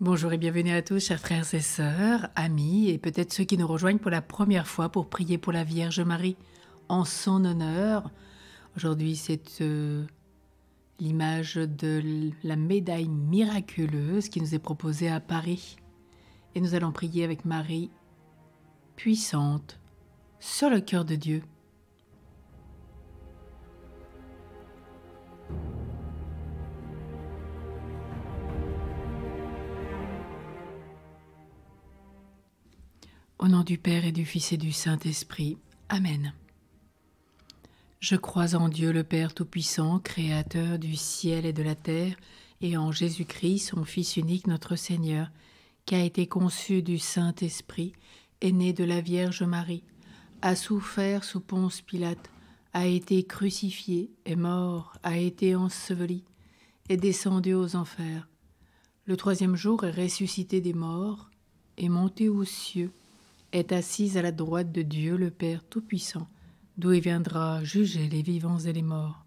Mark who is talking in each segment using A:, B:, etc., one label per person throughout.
A: Bonjour et bienvenue à tous, chers frères et sœurs, amis et peut-être ceux qui nous rejoignent pour la première fois pour prier pour la Vierge Marie en son honneur. Aujourd'hui, c'est euh, l'image de la médaille miraculeuse qui nous est proposée à Paris. Et nous allons prier avec Marie, puissante, sur le cœur de Dieu. Au nom du Père et du Fils et du Saint-Esprit. Amen. Je crois en Dieu le Père Tout-Puissant, Créateur du ciel et de la terre, et en Jésus-Christ, son Fils unique, notre Seigneur, qui a été conçu du Saint-Esprit, est né de la Vierge Marie, a souffert sous Ponce Pilate, a été crucifié, est mort, a été enseveli, et descendu aux enfers. Le troisième jour est ressuscité des morts, et monté aux cieux, est assise à la droite de Dieu le Père Tout-Puissant, d'où il viendra juger les vivants et les morts.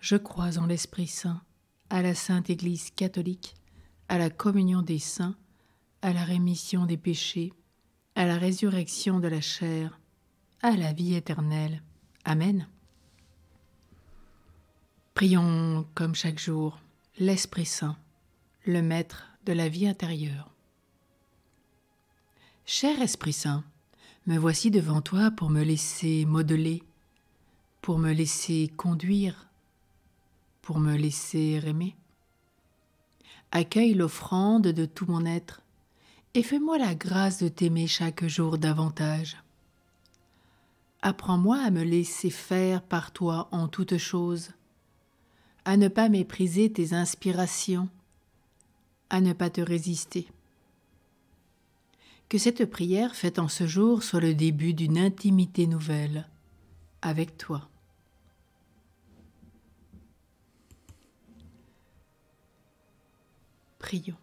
A: Je crois en l'Esprit Saint, à la Sainte Église catholique, à la communion des saints, à la rémission des péchés, à la résurrection de la chair, à la vie éternelle. Amen. Prions comme chaque jour l'Esprit Saint, le Maître de la vie intérieure. Cher Esprit Saint, me voici devant toi pour me laisser modeler, pour me laisser conduire, pour me laisser aimer. Accueille l'offrande de tout mon être et fais-moi la grâce de t'aimer chaque jour davantage. Apprends-moi à me laisser faire par toi en toutes choses, à ne pas mépriser tes inspirations, à ne pas te résister que cette prière faite en ce jour soit le début d'une intimité nouvelle avec toi. Prions.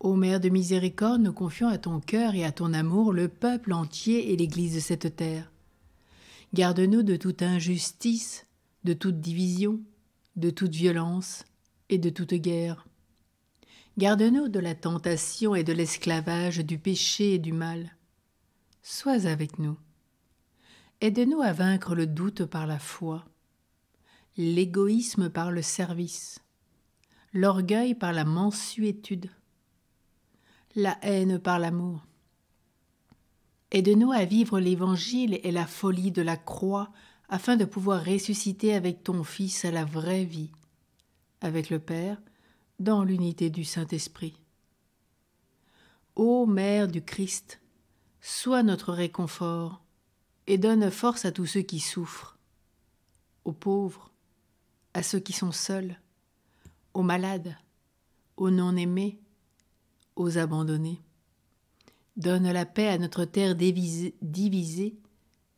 A: Ô Mère de miséricorde, nous confions à ton cœur et à ton amour le peuple entier et l'Église de cette terre. Garde-nous de toute injustice, de toute division, de toute violence et de toute guerre. Garde-nous de la tentation et de l'esclavage du péché et du mal. Sois avec nous. Aide-nous à vaincre le doute par la foi, l'égoïsme par le service, l'orgueil par la mansuétude, la haine par l'amour. Aide-nous à vivre l'Évangile et la folie de la croix afin de pouvoir ressusciter avec ton Fils à la vraie vie, avec le Père, dans l'unité du Saint-Esprit. Ô Mère du Christ, sois notre réconfort et donne force à tous ceux qui souffrent, aux pauvres, à ceux qui sont seuls, aux malades, aux non-aimés, aux abandonnés. Donne la paix à notre terre divisée,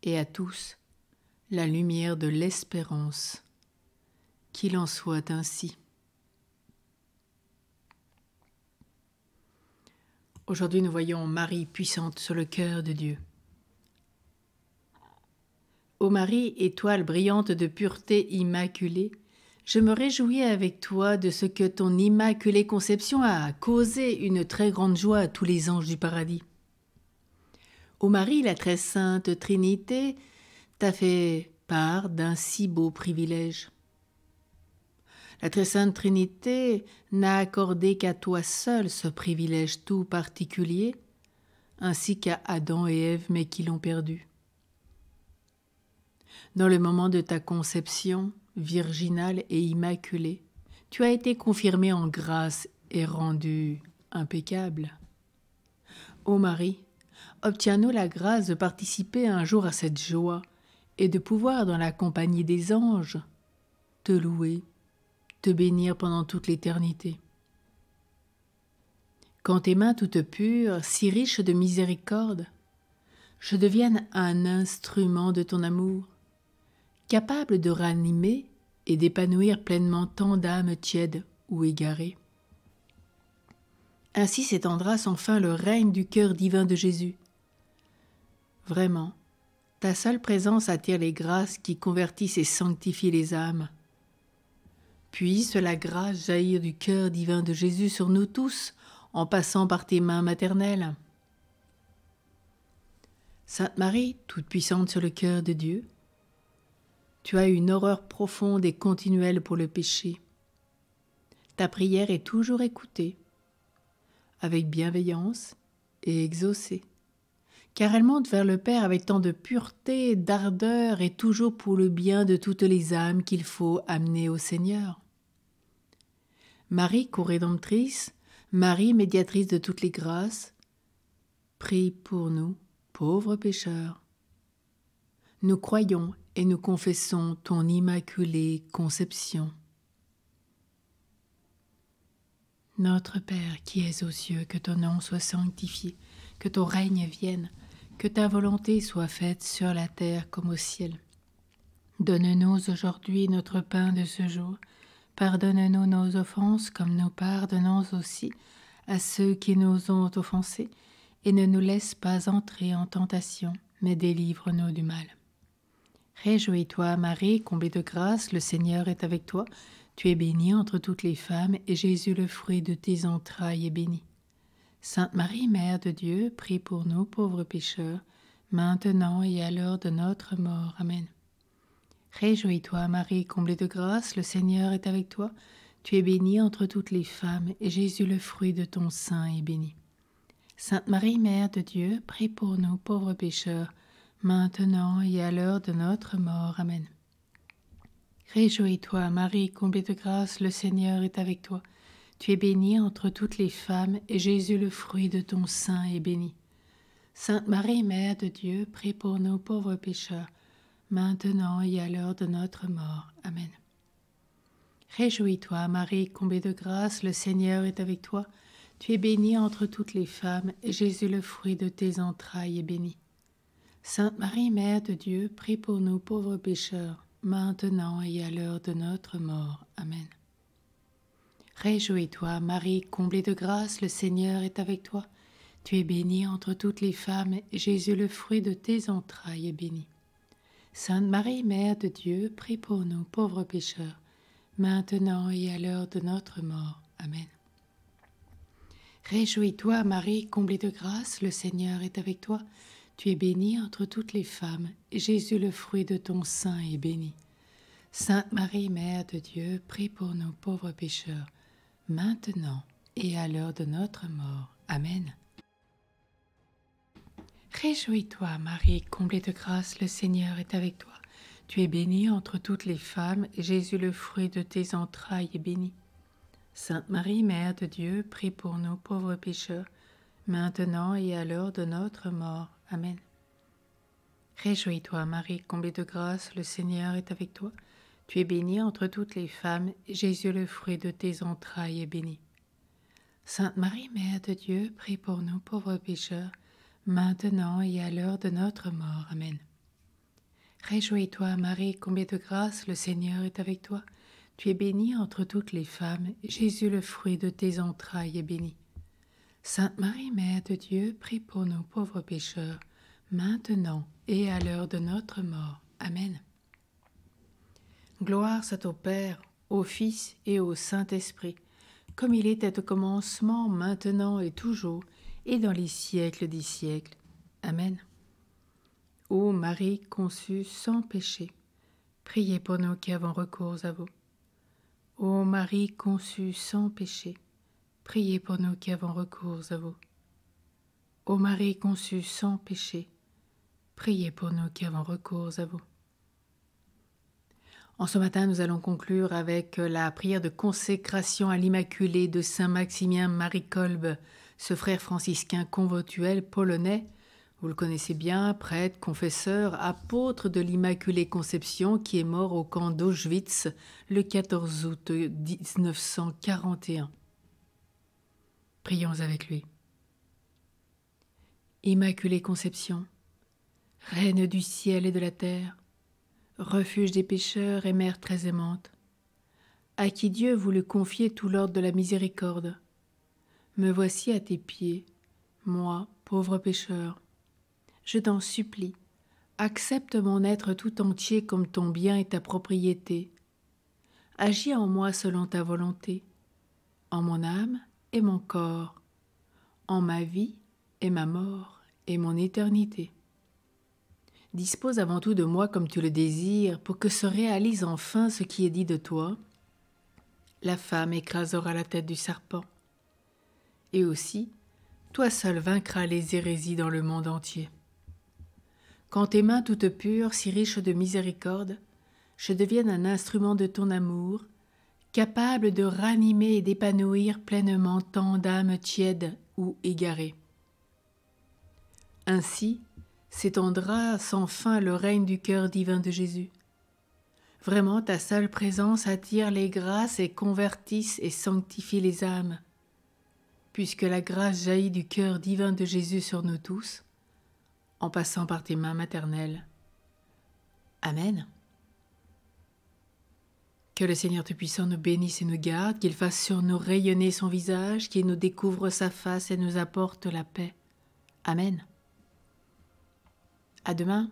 A: et à tous la lumière de l'espérance. Qu'il en soit ainsi. Aujourd'hui, nous voyons Marie puissante sur le cœur de Dieu. Ô Marie, étoile brillante de pureté immaculée, je me réjouis avec toi de ce que ton immaculée conception a causé une très grande joie à tous les anges du paradis. Ô Marie, la très sainte Trinité, t'a fait part d'un si beau privilège. La Très Sainte Trinité n'a accordé qu'à toi seul ce privilège tout particulier, ainsi qu'à Adam et Ève, mais qui l'ont perdu. Dans le moment de ta conception, virginale et immaculée, tu as été confirmée en grâce et rendue impeccable. Ô Marie, obtiens-nous la grâce de participer un jour à cette joie et de pouvoir, dans la compagnie des anges, te louer bénir pendant toute l'éternité. Quand tes mains toutes pures, si riches de miséricorde, je devienne un instrument de ton amour, capable de ranimer et d'épanouir pleinement tant d'âmes tièdes ou égarées. Ainsi s'étendra sans fin le règne du cœur divin de Jésus. Vraiment, ta seule présence attire les grâces qui convertissent et sanctifient les âmes. Puisse la grâce jaillir du cœur divin de Jésus sur nous tous, en passant par tes mains maternelles. Sainte Marie, toute puissante sur le cœur de Dieu, tu as une horreur profonde et continuelle pour le péché. Ta prière est toujours écoutée, avec bienveillance et exaucée, car elle monte vers le Père avec tant de pureté, d'ardeur et toujours pour le bien de toutes les âmes qu'il faut amener au Seigneur. Marie co-rédemptrice, Marie médiatrice de toutes les grâces, prie pour nous, pauvres pécheurs. Nous croyons et nous confessons ton immaculée conception. Notre Père qui es aux cieux, que ton nom soit sanctifié, que ton règne vienne, que ta volonté soit faite sur la terre comme au ciel. Donne-nous aujourd'hui notre pain de ce jour. Pardonne-nous nos offenses comme nous pardonnons aussi à ceux qui nous ont offensés, et ne nous laisse pas entrer en tentation, mais délivre-nous du mal. Réjouis-toi, Marie, comblée de grâce, le Seigneur est avec toi. Tu es bénie entre toutes les femmes, et Jésus, le fruit de tes entrailles, est béni. Sainte Marie, Mère de Dieu, prie pour nous pauvres pécheurs, maintenant et à l'heure de notre mort. Amen. Réjouis-toi, Marie, comblée de grâce, le Seigneur est avec toi. Tu es bénie entre toutes les femmes, et Jésus, le fruit de ton sein, est béni. Sainte Marie, Mère de Dieu, prie pour nous pauvres pécheurs, maintenant et à l'heure de notre mort. Amen. Réjouis-toi, Marie, comblée de grâce, le Seigneur est avec toi. Tu es bénie entre toutes les femmes, et Jésus, le fruit de ton sein, est béni. Sainte Marie, Mère de Dieu, prie pour nous pauvres pécheurs maintenant et à l'heure de notre mort. Amen. Réjouis-toi, Marie, comblée de grâce, le Seigneur est avec toi. Tu es bénie entre toutes les femmes, et Jésus, le fruit de tes entrailles, est béni. Sainte Marie, Mère de Dieu, prie pour nous pauvres pécheurs, maintenant et à l'heure de notre mort. Amen. Réjouis-toi, Marie, comblée de grâce, le Seigneur est avec toi. Tu es bénie entre toutes les femmes, et Jésus, le fruit de tes entrailles, est béni. Sainte Marie, Mère de Dieu, prie pour nous pauvres pécheurs, maintenant et à l'heure de notre mort. Amen. Réjouis-toi, Marie, comblée de grâce, le Seigneur est avec toi. Tu es bénie entre toutes les femmes, et Jésus, le fruit de ton sein, est béni. Sainte Marie, Mère de Dieu, prie pour nous pauvres pécheurs, maintenant et à l'heure de notre mort. Amen. Réjouis-toi, Marie, comblée de grâce, le Seigneur est avec toi. Tu es bénie entre toutes les femmes, et Jésus, le fruit de tes entrailles, est béni. Sainte Marie, Mère de Dieu, prie pour nous pauvres pécheurs, maintenant et à l'heure de notre mort. Amen. Réjouis-toi, Marie, comblée de grâce, le Seigneur est avec toi. Tu es bénie entre toutes les femmes, Jésus, le fruit de tes entrailles, est béni. Sainte Marie, Mère de Dieu, prie pour nous pauvres pécheurs, maintenant et à l'heure de notre mort. Amen. Réjouis-toi, Marie, combien de grâce le Seigneur est avec toi. Tu es bénie entre toutes les femmes, Jésus, le fruit de tes entrailles, est béni. Sainte Marie, Mère de Dieu, prie pour nos pauvres pécheurs, maintenant et à l'heure de notre mort. Amen. Gloire à au Père, au Fils et au Saint-Esprit, comme il était au commencement, maintenant et toujours, et dans les siècles des siècles. Amen. Ô Marie conçue sans péché, priez pour nous qui avons recours à vous. Ô Marie conçue sans péché, priez pour nous qui avons recours à vous. Ô Marie conçue sans péché, priez pour nous qui avons recours à vous. En ce matin, nous allons conclure avec la prière de consécration à l'Immaculée de Saint Maximien Marie Kolbe ce frère franciscain conventuel polonais, vous le connaissez bien, prêtre, confesseur, apôtre de l'Immaculée Conception qui est mort au camp d'Auschwitz le 14 août 1941. Prions avec lui. Immaculée Conception, reine du ciel et de la terre, refuge des pécheurs et mère très aimante, à qui Dieu voulut confier tout l'ordre de la miséricorde, me voici à tes pieds, moi, pauvre pécheur. Je t'en supplie, accepte mon être tout entier comme ton bien et ta propriété. Agis en moi selon ta volonté, en mon âme et mon corps, en ma vie et ma mort et mon éternité. Dispose avant tout de moi comme tu le désires pour que se réalise enfin ce qui est dit de toi. La femme écrasera la tête du serpent et aussi, toi seul vaincras les hérésies dans le monde entier. Quand tes mains toutes pures, si riches de miséricorde, je devienne un instrument de ton amour, capable de ranimer et d'épanouir pleinement tant d'âmes tièdes ou égarées. Ainsi s'étendra sans fin le règne du cœur divin de Jésus. Vraiment, ta seule présence attire les grâces et convertisse et sanctifie les âmes puisque la grâce jaillit du cœur divin de Jésus sur nous tous, en passant par tes mains maternelles. Amen. Que le Seigneur Tout-Puissant nous bénisse et nous garde, qu'il fasse sur nous rayonner son visage, qu'il nous découvre sa face et nous apporte la paix. Amen. À demain.